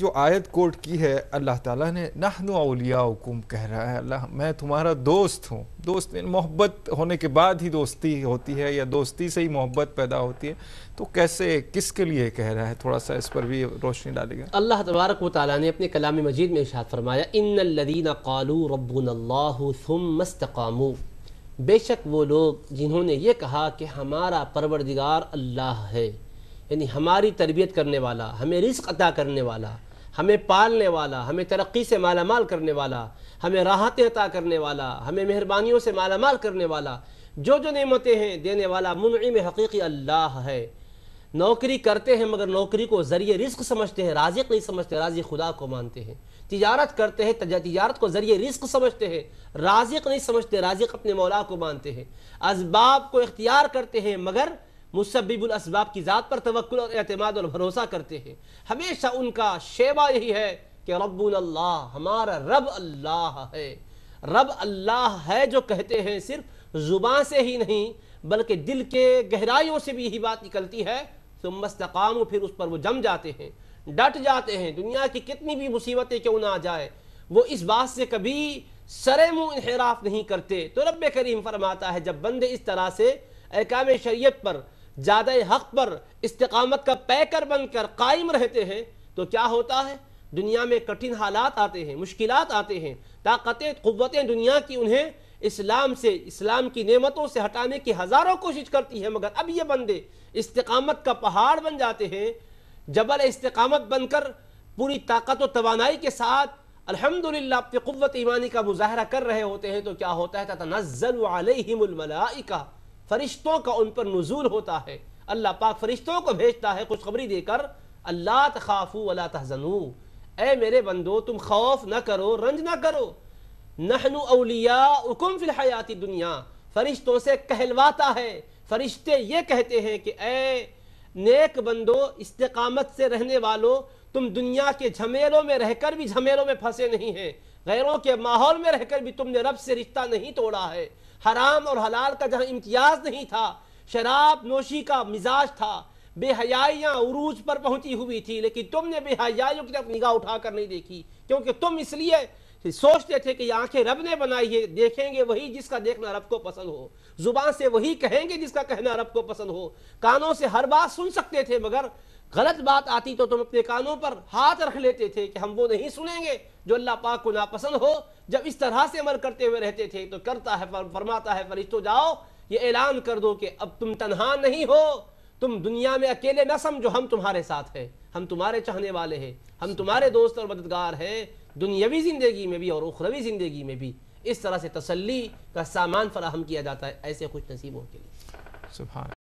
جو آیت کوٹ کی ہے اللہ تعالیٰ نے اولیاؤکم کہہ رہا ہے اللہ میں تمہارا دوست ہوں دوست یعنی محبت ہونے کے بعد ہی دوستی ہوتی ہے یا دوستی سے ہی محبت پیدا ہوتی ہے تو کیسے کس کے لیے کہہ رہا ہے تھوڑا سا اس پر بھی روشنی ڈالے گا اللہ تبارک و تعالیٰ نے اپنے کلام مجید میں اشارت فرمایا ان الذین قالوا ربنا اللہ استقاموا بے شک وہ لوگ جنہوں نے یہ کہا کہ ہمارا پروردگار اللہ ہے یعنی ہماری تربیت کرنے والا ہمیں رزق عطا کرنے والا ہمیں پالنے والا ہمیں ترقی سے مالا مال کرنے والا ہمیں راحتیں عطا کرنے والا ہمیں مہربانیوں سے مالا مال کرنے والا جو جو نعمتیں ہیں دینے والا منعم حقیقی اللہ ہے نوکری کرتے ہیں مگر نوکری کو ذریعہ رزق سمجھتے ہیں رازق نہیں سمجھتے رازی خدا کو مانتے ہیں تجارت کرتے ہیں تجارت کو ذریعہ رزق سمجھتے ہیں رازق نہیں سمجھتے رازق اپنے مولا کو مانتے ہیں اسباب کو اختیار کرتے ہیں مگر مسبب الاسباب کی ذات پر توقل اور اعتماد اور بھروسہ کرتے ہیں ہمیشہ ان کا شیبہ یہی ہے کہ ربنا اللہ ہمارا رب اللہ ہے رب اللہ ہے جو کہتے ہیں صرف زبان سے ہی نہیں بلکہ دل کے گہرائیوں سے بھی یہی بات نکلتی ہے ثم مستقام پھر اس پر وہ جم جاتے ہیں ڈٹ جاتے ہیں دنیا کی کتنی بھی مصیبتیں کیوں نہ آ جائے وہ اس بات سے کبھی سرے منہ انحراف نہیں کرتے تو رب کریم فرماتا ہے جب بندے اس طرح سے احکام شریعت پر زیادہ حق پر استقامت کا پیکر بن کر قائم رہتے ہیں تو کیا ہوتا ہے دنیا میں کٹھن حالات آتے ہیں مشکلات آتے ہیں طاقتیں قوتیں دنیا کی انہیں اسلام سے اسلام کی نعمتوں سے ہٹانے کی ہزاروں کوشش کرتی ہیں مگر اب یہ بندے استقامت کا پہاڑ بن جاتے ہیں جبل استقامت بن کر پوری طاقت و توانائی کے ساتھ الحمدللہ اپنی اپنے قوت ایمانی کا مظاہرہ کر رہے ہوتے ہیں تو کیا ہوتا ہے تَتَنَزَّلُ عَلَيْهِمُ فرشتوں کا ان پر نزول ہوتا ہے اللہ پاک فرشتوں کو بھیجتا ہے خوشخبری دے کر اللہ تخافو ولا تحزنو اے میرے بندو تم خوف نہ کرو رنج نہ کرو نہ اولیا فی الحیات دنیا فرشتوں سے کہلواتا ہے فرشتے یہ کہتے ہیں کہ اے نیک بندو استقامت سے رہنے والو تم دنیا کے جھمیلوں میں رہ کر بھی جھمیلوں میں پھنسے نہیں ہیں غیروں کے ماحول میں رہ کر بھی تم نے رب سے رشتہ نہیں توڑا ہے حرام اور حلال کا جہاں امتیاز نہیں تھا شراب نوشی کا مزاج تھا بے حیائیاں عروج پر پہنچی ہوئی تھی لیکن تم نے بے حیائیوں کی طرف نگاہ اٹھا کر نہیں دیکھی کیونکہ تم اس لیے سوچتے تھے کہ یہ آنکھیں رب نے بنائی ہے دیکھیں گے وہی جس کا دیکھنا رب کو پسند ہو زبان سے وہی کہیں گے جس کا کہنا رب کو پسند ہو کانوں سے ہر بات سن سکتے تھے مگر غلط بات آتی تو تم اپنے کانوں پر ہاتھ رکھ لیتے تھے کہ ہم وہ نہیں سنیں گے جو اللہ پاک کو ناپسند ہو جب اس طرح سے عمل کرتے ہوئے رہتے تھے تو کرتا ہے فرماتا ہے فرشتو جاؤ یہ اعلان کر دو کہ اب تم تنہا نہیں ہو تم دنیا میں اکیلے نہ سمجھو ہم تمہارے ساتھ ہیں ہم تمہارے چاہنے والے ہیں ہم تمہارے دوست اور مددگار ہیں دنیاوی زندگی میں بھی اور اخروی زندگی میں بھی اس طرح سے تسلی کا سامان فراہم کیا جاتا ہے ایسے خوش نصیبوں کے لیے